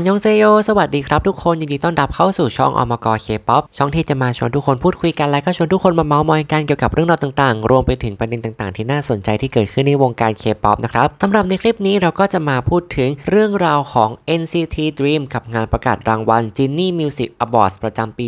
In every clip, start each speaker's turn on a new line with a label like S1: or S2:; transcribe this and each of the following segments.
S1: อันยองเซโยสวัสดีครับทุกคนยินดีต้อนรับเข้าสู่ช่องอมกเคป๊อปช่องที่จะมาชวนทุกคนพูดคุยกันและก็ชวนทุกคนมาเมาส์มอยกันเกี่ยวกับเรื่องราวต่าง ๆรวมไปถึงประเด็นต่างๆที่น่าสนใจที่เกิดขึ้นในวงการเคป๊อปนะครับสำหรับในคลิปนี้เราก็จะมาพูดถึงเรื่องราวของ NCT Dream กับงานประกาศรางวัล Genie Music Awards ประจำปี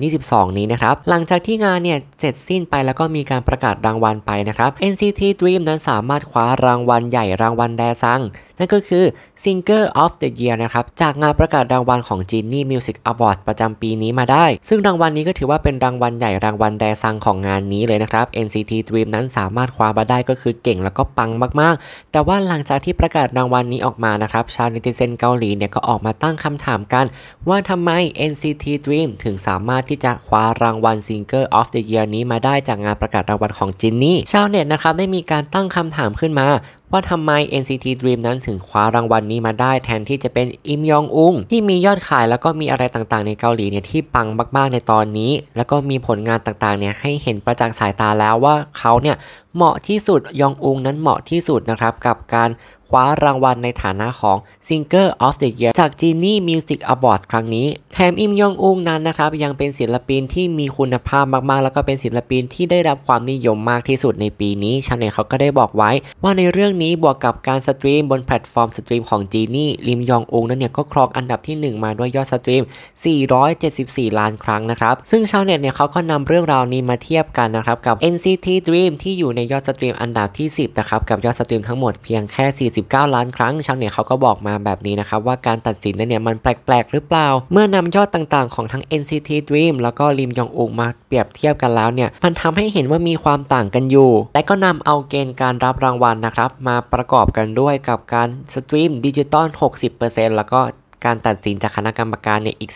S1: 2022 นี้นะครับหลังจากที่งานเนี่ยเสร็จสิ้นไปแล้วก็มีการประกาศรางวัลไปนะครับ NCT Dream นั้นสามารถคว้ารางวัลใหญ่รางวัลแดซังนั่นก็คือ Singer of the Year นะครับจากงานประกาศรางวัลของ Genie Music Awards ประจำปีนี้มาได้ ซึ่งรางวัลนี้ก็ถือว่าเป็นรางวัลใหญ่รางวัลแดซังของงานนี้เลยนะครับ NCT Dream นั้นสามารถคว้ามาได้ก็คือเก่งแล้วก็ปังมากๆ แต่ว่าหลังจากที่ประกาศรางวัลนี้ออกมานะครับชาวนิติเซนเกาหลีเนี่ยก็ออกมาตั้งคำถามกัน ว่าทำไม NCT Dream ถึงสามารถที่จะคว้ารางวัล Singer of the Year นี้มาได้จากงานประกาศรางวัลของจินนี่ชาวเน็ตนะครับได้มีการตั้งคำถามขึ้นมาว่าทำไม NCT Dream นั้นถึงคว้ารางวัลนนี้มาได้แทนที่จะเป็นอิมยองอุงที่มียอดขายแล้วก็มีอะไรต่างๆในเกาหลีเนี่ยที่ปังมาก ๆ ในตอนนี้ แล้วก็มีผลงานต่างๆเนี่ยให้เห็นประจักษ์สายตาแล้วว่าเขาเนี่ยเหมาะที่สุดยองอุงนั้นเหมาะที่สุดนะครับกับการคว้ารางวัลในฐานะของ Singer of the Year จาก Genie Music Award ครั้งนี้แถมอิมยองอุงนั้นนะครับยังเป็นศิลปินที่มีคุณภาพมากๆ แล้วก็เป็นศิลปินที่ได้รับความนิยมมากที่สุดในปีนี้ชาแนลเขาก็ได้บอกไว้ว่าในเรื่องนี้บวกกับการสตรีม บนแพลตฟอร์มสตรีมของ Genie ลิมยองอุงนั้นเนี่ยก็ครองอันดับที่ 1มาด้วยยอดสตรีม 474 ล้านครั้งนะครับซึ่งชาวเน็ตเนี่ยเขาก็นำเรื่องราวนี้มาเทียบกันนะครับกับ NCT Dream ที่อยู่ในยอดสตรีมอันดับที่ 10นะครับกับยอดสตรีมทั้งหมดเพียงแค่ 49 ล้านครั้งชาวเน็ตเขาก็บอกมาแบบนี้นะครับว่าการตัดสินนนั้เนี่ยมันแปลกๆหรือเปล่า เมื่อนำยอดต่างๆของทั้ง NCT Dream แล้วก็ริมยองอุกมาเปรียบเทียบกันแล้วเนี่ยมันทำให้เห็นว่ามีความต่างกันอยู่ และก็นำเอาเกณฑ์การรับรางวัลนะครับมาประกอบกันด้วยกับการสตรีมดิจิตอล 60%แล้วก็การตัดสินจากคณะกรรมการเนี่ยอีก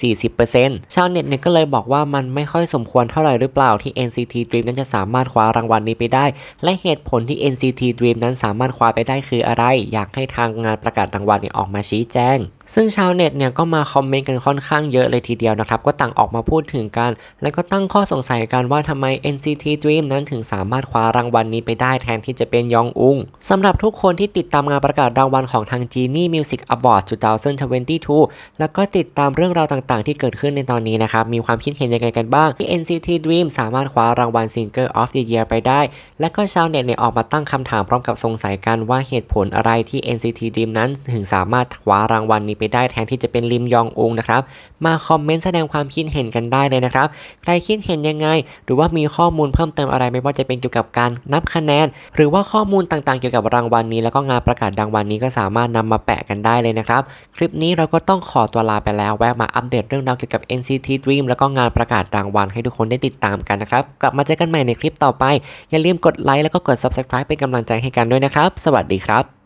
S1: 40%ชาวเน็ตเนี่ยก็เลยบอกว่ามันไม่ค่อยสมควรเท่าไหร่หรือเปล่าที่ NCT Dream นั้นจะสามารถคว้ารางวัลนี้ไปได้ และเหตุผลที่ NCT Dream นั้นสามารถคว้าไปได้คืออะไร อยากให้ทางงานประกาศรางวัลเนี่ยออกมาชี้แจงซึ่งชาวเน็ตเนี่ยก็มาคอมเมนต์กันค่อนข้างเยอะเลยทีเดียวนะครับ ก็ต่างออกมาพูดถึงกัน และก็ตั้งข้อสงสัยกันว่าทำไม NCT Dream นั้นถึงสามารถคว้ารางวัลนนี้ไปได้แทนที่จะเป็นยองอุงสำหรับทุกคนที่ติดตามงานประกาศรางวัลของทาง Genie Music Awards 2022 แล้วก็ติดตามเรื่องราวต่างๆที่เกิดขึ้นในตอนนี้นะครับ มีความคิดเห็นยังไงกันบ้างที่ NCT Dream สามารถคว้ารางวัล s i n g ฟเ of the Year ไปได้และก็ชาวเน็ตเนี่ยออกมาตั้งคำถามพร้อมกับสงสัยกันว่าเหตุผลอะไรที่ NCT Dream นั้นถึงสามารถคว้ารางวัลนนี้ี้ไปได้แทนที่จะเป็นริมยองอุงนะครับ มาคอมเมนต์แสดงความคิดเห็นกันได้เลยนะครับใครคิดเห็นยังไง หรือว่ามีข้อมูลเพิ่มเติมอะไรไม่ว่าจะเป็นเกี่ยวกับการนับคะแนน หรือว่าข้อมูลต่างๆเกี่ยวกับรางวัลนนี้แล้วก็งานประกาศรางวัลนนี้ก็สามารถนำมาแปะกันได้เลยนะครับ คลิปนี้เราก็ต้องขอตัวลาไปแล้วแวะมาอัปเดตเรื่องราวเกี่ยวกับ NCT Dream แล้วก็งานประกาศรางวัลให้ทุกคนได้ติดตามกันนะครับกลับมาเจอกันใหม่ในคลิปต่อไปอย่าลืมกดไลค์แล้วก็กด Subscribe เป็นกำลังใจให้กันด้วยนะครับ สวัสดีครับ